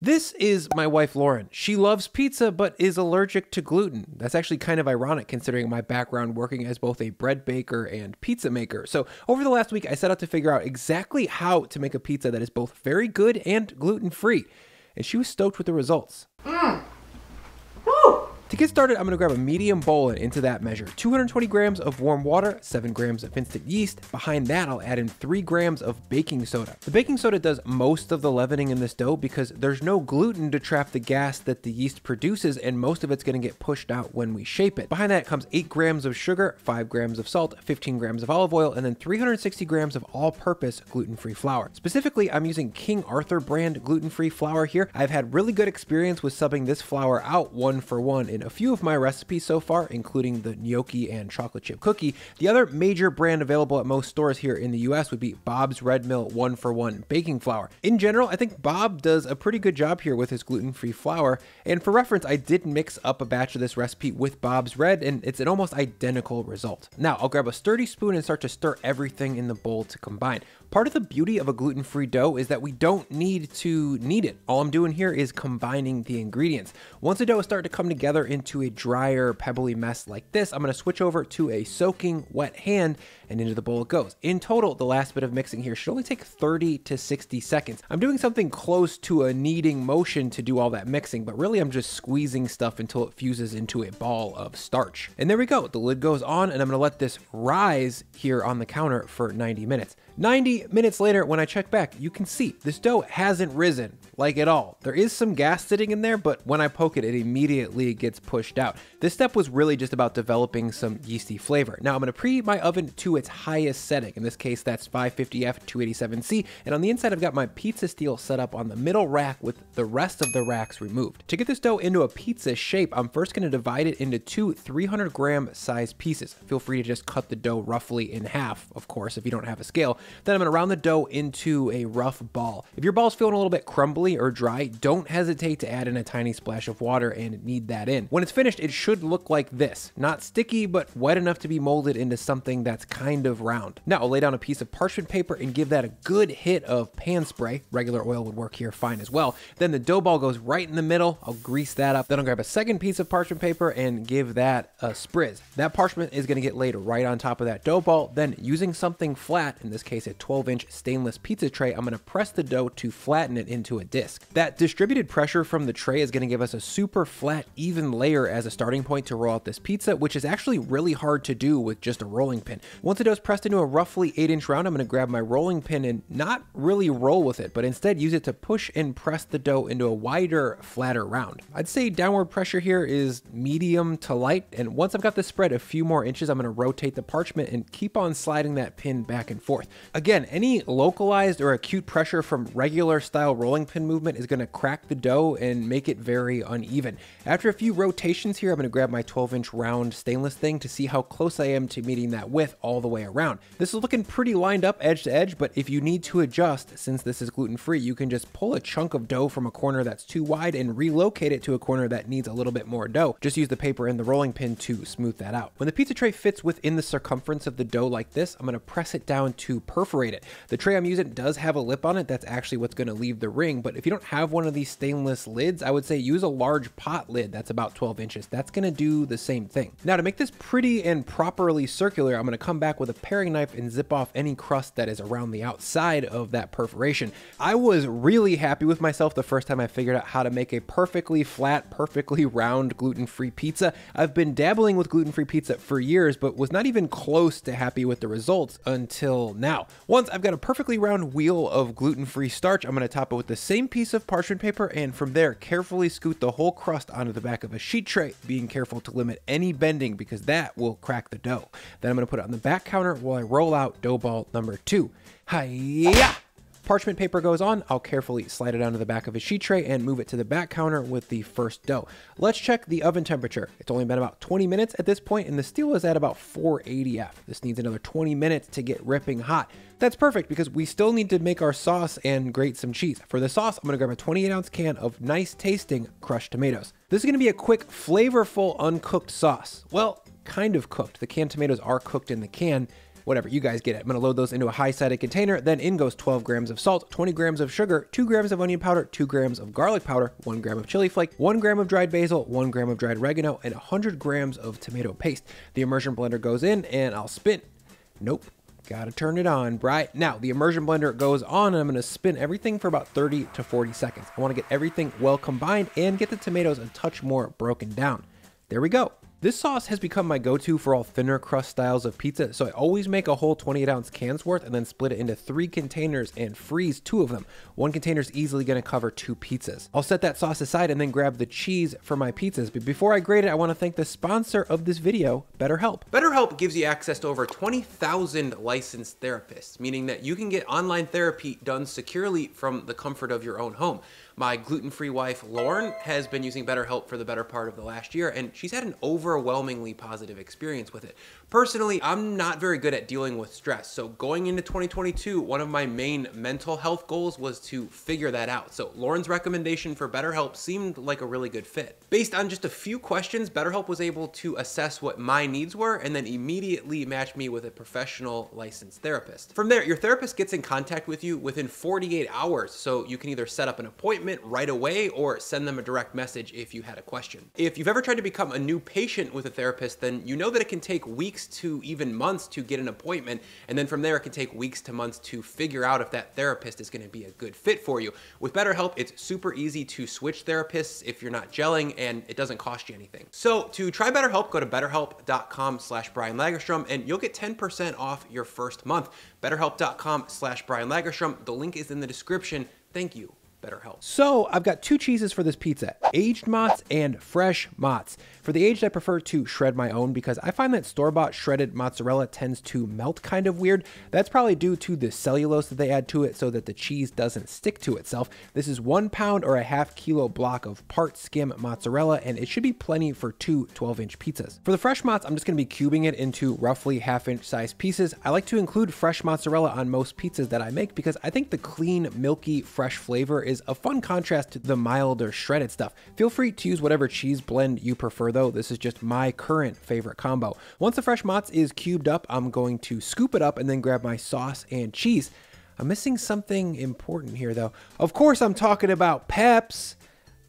This is my wife Lauren. She loves pizza but is allergic to gluten. That's actually kind of ironic considering my background working as both a bread baker and pizza maker. So, over the last week, I set out to figure out exactly how to make a pizza that is both very good and gluten free. And she was stoked with the results. Mm. To get started, I'm gonna grab a medium bowl and into that measure 220 grams of warm water, 7 grams of instant yeast. Behind that, I'll add in 3 grams of baking soda. The baking soda does most of the leavening in this dough because there's no gluten to trap the gas that the yeast produces, and most of it's gonna get pushed out when we shape it. Behind that comes 8 grams of sugar, 5 grams of salt, 15 grams of olive oil, and then 360 grams of all purpose gluten free flour. Specifically, I'm using King Arthur brand gluten free flour here. I've had really good experience with subbing this flour out one for one in a few of my recipes so far, including the gnocchi and chocolate chip cookie. The other major brand available at most stores here in the US would be Bob's Red Mill one for one baking flour. In general, I think Bob does a pretty good job here with his gluten free flour. And for reference, I did mix up a batch of this recipe with Bob's Red, and it's an almost identical result. Now, I'll grab a sturdy spoon and start to stir everything in the bowl to combine. Part of the beauty of a gluten-free dough is that we don't need to knead it. All I'm doing here is combining the ingredients. Once the dough starts to come together into a drier, pebbly mess like this, I'm gonna switch over to a soaking wet hand and into the bowl it goes. In total, the last bit of mixing here should only take 30 to 60 seconds. I'm doing something close to a kneading motion to do all that mixing, but really I'm just squeezing stuff until it fuses into a ball of starch. And there we go, the lid goes on and I'm gonna let this rise here on the counter for 90 minutes. 90 minutes later, when I check back, you can see this dough hasn't risen like at all. There is some gas sitting in there, but when I poke it, it immediately gets pushed out. This step was really just about developing some yeasty flavor. Now I'm gonna preheat my oven to its highest setting. In this case, that's 550F 287C. And on the inside, I've got my pizza steel set up on the middle rack with the rest of the racks removed. To get this dough into a pizza shape, I'm first gonna divide it into two 300 gram size pieces. Feel free to just cut the dough roughly in half, of course, if you don't have a scale. Then I'm gonna round the dough into a rough ball. If your ball's feeling a little bit crumbly, oily or dry, don't hesitate to add in a tiny splash of water and knead that in. When it's finished, it should look like this. Not sticky, but wet enough to be molded into something that's kind of round. Now I'll lay down a piece of parchment paper and give that a good hit of pan spray. Regular oil would work here fine as well. Then the dough ball goes right in the middle. I'll grease that up. Then I'll grab a second piece of parchment paper and give that a spritz. That parchment is gonna get laid right on top of that dough ball. Then using something flat, in this case a 12 inch stainless pizza tray, I'm gonna press the dough to flatten it into a dish disk. That distributed pressure from the tray is going to give us a super flat, even layer as a starting point to roll out this pizza, which is actually really hard to do with just a rolling pin. Once the dough is pressed into a roughly 8 inch round, I'm going to grab my rolling pin and not really roll with it, but instead use it to push and press the dough into a wider, flatter round. I'd say downward pressure here is medium to light, and once I've got this spread a few more inches, I'm going to rotate the parchment and keep on sliding that pin back and forth. Again, any localized or acute pressure from regular style rolling pin movement is going to crack the dough and make it very uneven. After a few rotations here, I'm going to grab my 12 inch round stainless thing to see how close I am to meeting that width all the way around. This is looking pretty lined up edge to edge, but if you need to adjust, since this is gluten free, you can just pull a chunk of dough from a corner that's too wide and relocate it to a corner that needs a little bit more dough. Just use the paper and the rolling pin to smooth that out. When the pizza tray fits within the circumference of the dough like this, I'm going to press it down to perforate it. The tray I'm using does have a lip on it. That's actually what's going to leave the ring, but if you don't have one of these stainless lids, I would say use a large pot lid that's about 12 inches. That's gonna do the same thing. Now to make this pretty and properly circular, I'm gonna come back with a paring knife and zip off any crust that is around the outside of that perforation. I was really happy with myself the first time I figured out how to make a perfectly flat, perfectly round gluten-free pizza. I've been dabbling with gluten-free pizza for years, but was not even close to happy with the results until now. Once I've got a perfectly round wheel of gluten-free starch, I'm gonna top it with the same same piece of parchment paper and from there carefully scoot the whole crust onto the back of a sheet tray, being careful to limit any bending because that will crack the dough. Then I'm going to put it on the back counter while I roll out dough ball number two. Hiya! parchment paper goes on, I'll carefully slide it onto the back of a sheet tray and move it to the back counter with the first dough. Let's check the oven temperature. It's only been about 20 minutes at this point and the steel is at about 480F. This needs another 20 minutes to get ripping hot. That's perfect because we still need to make our sauce and grate some cheese. For the sauce, I'm gonna grab a 28 ounce can of nice tasting crushed tomatoes. This is gonna be a quick, flavorful, uncooked sauce. Well, kind of cooked. The canned tomatoes are cooked in the can, whatever you guys get it. I'm going to load those into a high sided container. Then in goes 12 grams of salt, 20 grams of sugar, 2 grams of onion powder, 2 grams of garlic powder, 1 gram of chili flake, 1 gram of dried basil, 1 gram of dried oregano, and 100 grams of tomato paste. The immersion blender goes in and I'll spin. Nope. Gotta turn it on, Right Now, the immersion blender goes on and I'm gonna spin everything for about 30 to 40 seconds. I wanna get everything well combined and get the tomatoes a touch more broken down. There we go. This sauce has become my go-to for all thinner crust styles of pizza, so I always make a whole 28 ounce cans worth and then split it into three containers and freeze two of them. One container is easily gonna cover two pizzas. I'll set that sauce aside and then grab the cheese for my pizzas, but before I grate it, I wanna thank the sponsor of this video, BetterHelp. BetterHelp gives you access to over 20,000 licensed therapists, meaning that you can get online therapy done securely from the comfort of your own home. My gluten-free wife, Lauren, has been using BetterHelp for the better part of the last year, and she's had an overwhelmingly positive experience with it. Personally, I'm not very good at dealing with stress, so going into 2022, one of my main mental health goals was to figure that out. So Lauren's recommendation for BetterHelp seemed like a really good fit. Based on just a few questions, BetterHelp was able to assess what my needs were and then immediately match me with a professional licensed therapist. From there, your therapist gets in contact with you within 48 hours, so you can either set up an appointment appointment right away or send them a direct message if you had a question. If you've ever tried to become a new patient with a therapist, then you know that it can take weeks to even months to get an appointment. And then from there, it can take weeks to months to figure out if that therapist is gonna be a good fit for you. With BetterHelp, it's super easy to switch therapists if you're not gelling and it doesn't cost you anything. So to try BetterHelp, go to betterhelp.com slash Brian Lagerstrom and you'll get 10% off your first month. BetterHelp.com slash Brian Lagerstrom. The link is in the description. Thank you health. So I've got two cheeses for this pizza, aged mozz and fresh mozz. For the aged, I prefer to shred my own because I find that store-bought shredded mozzarella tends to melt kind of weird. That's probably due to the cellulose that they add to it so that the cheese doesn't stick to itself. This is one pound or a half kilo block of part skim mozzarella and it should be plenty for two 12-inch pizzas. For the fresh mozz, I'm just gonna be cubing it into roughly half-inch size pieces. I like to include fresh mozzarella on most pizzas that I make because I think the clean, milky, fresh flavor is a fun contrast to the milder shredded stuff. Feel free to use whatever cheese blend you prefer though, this is just my current favorite combo. Once the fresh mozz is cubed up, I'm going to scoop it up and then grab my sauce and cheese. I'm missing something important here though. Of course I'm talking about peps.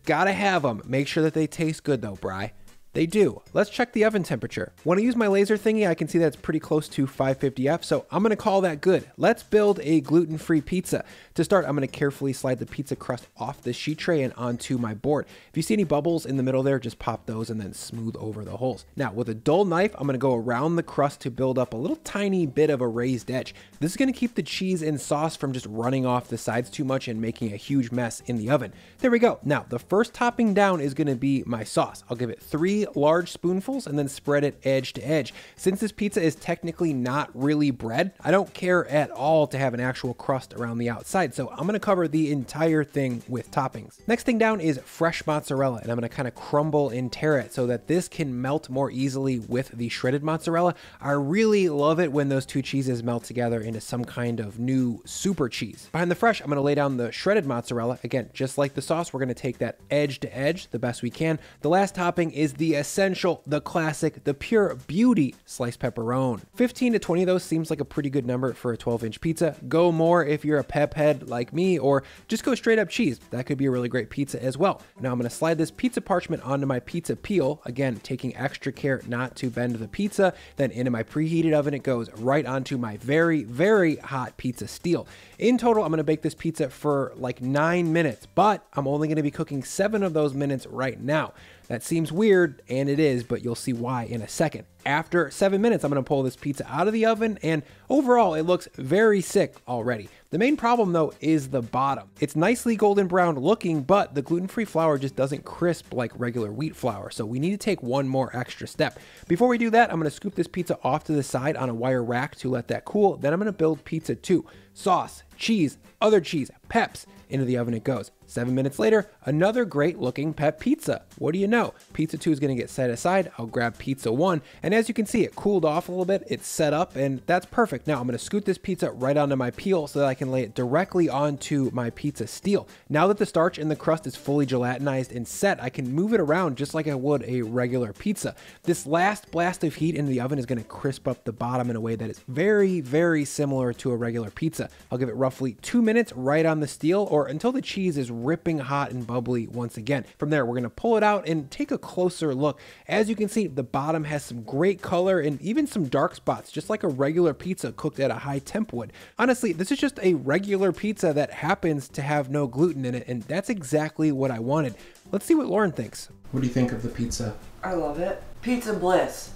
Gotta have them. Make sure that they taste good though, Bry. They do. Let's check the oven temperature. When I use my laser thingy, I can see that's pretty close to 550F, so I'm gonna call that good. Let's build a gluten-free pizza. To start, I'm gonna carefully slide the pizza crust off the sheet tray and onto my board. If you see any bubbles in the middle there, just pop those and then smooth over the holes. Now, with a dull knife, I'm gonna go around the crust to build up a little tiny bit of a raised edge. This is gonna keep the cheese and sauce from just running off the sides too much and making a huge mess in the oven. There we go. Now, the first topping down is gonna be my sauce. I'll give it three large spoonfuls and then spread it edge to edge. Since this pizza is technically not really bread, I don't care at all to have an actual crust around the outside, so I'm gonna cover the entire thing with toppings. Next thing down is fresh mozzarella, and I'm gonna kind of crumble and tear it so that this can melt more easily with the shredded mozzarella. I really love it when those two cheeses melt together into some kind of new super cheese. Behind the fresh, I'm gonna lay down the shredded mozzarella. Again, just like the sauce, we're gonna take that edge to edge the best we can. The last topping is the the essential, the classic, the pure beauty sliced pepperoni. 15 to 20 of those seems like a pretty good number for a 12 inch pizza. Go more if you're a pep head like me, or just go straight up cheese. That could be a really great pizza as well. Now I'm gonna slide this pizza parchment onto my pizza peel, again, taking extra care not to bend the pizza. Then into my preheated oven it goes right onto my very, very hot pizza steel. In total, I'm gonna bake this pizza for like nine minutes, but I'm only gonna be cooking seven of those minutes right now. That seems weird, and it is, but you'll see why in a second. After seven minutes, I'm gonna pull this pizza out of the oven, and overall, it looks very sick already. The main problem though is the bottom. It's nicely golden brown looking, but the gluten-free flour just doesn't crisp like regular wheat flour, so we need to take one more extra step. Before we do that, I'm gonna scoop this pizza off to the side on a wire rack to let that cool, then I'm gonna build pizza two. Sauce, cheese, other cheese, peps, into the oven it goes. Seven minutes later, another great looking pep pizza. What do you know? Pizza 2 is gonna get set aside. I'll grab pizza 1. And as you can see, it cooled off a little bit. It's set up and that's perfect. Now I'm gonna scoot this pizza right onto my peel so that I can lay it directly onto my pizza steel. Now that the starch in the crust is fully gelatinized and set, I can move it around just like I would a regular pizza. This last blast of heat into the oven is going to crisp up the bottom in a way that is very, very similar to a regular pizza. I'll give it roughly two minutes right on the steel or until the cheese is ripping hot and bubbly once again. From there, we're going to pull it out and take a closer look. As you can see, the bottom has some great color and even some dark spots, just like a regular pizza cooked at a high temp would. Honestly, this is just a a regular pizza that happens to have no gluten in it, and that's exactly what I wanted. Let's see what Lauren thinks. What do you think of the pizza? I love it. Pizza bliss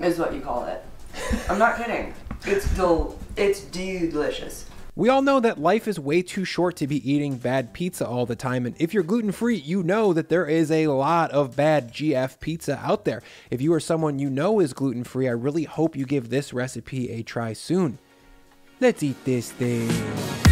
is what you call it. I'm not kidding. It's del- it's delicious. We all know that life is way too short to be eating bad pizza all the time, and if you're gluten free, you know that there is a lot of bad GF pizza out there. If you are someone you know is gluten free, I really hope you give this recipe a try soon. Let's eat this thing.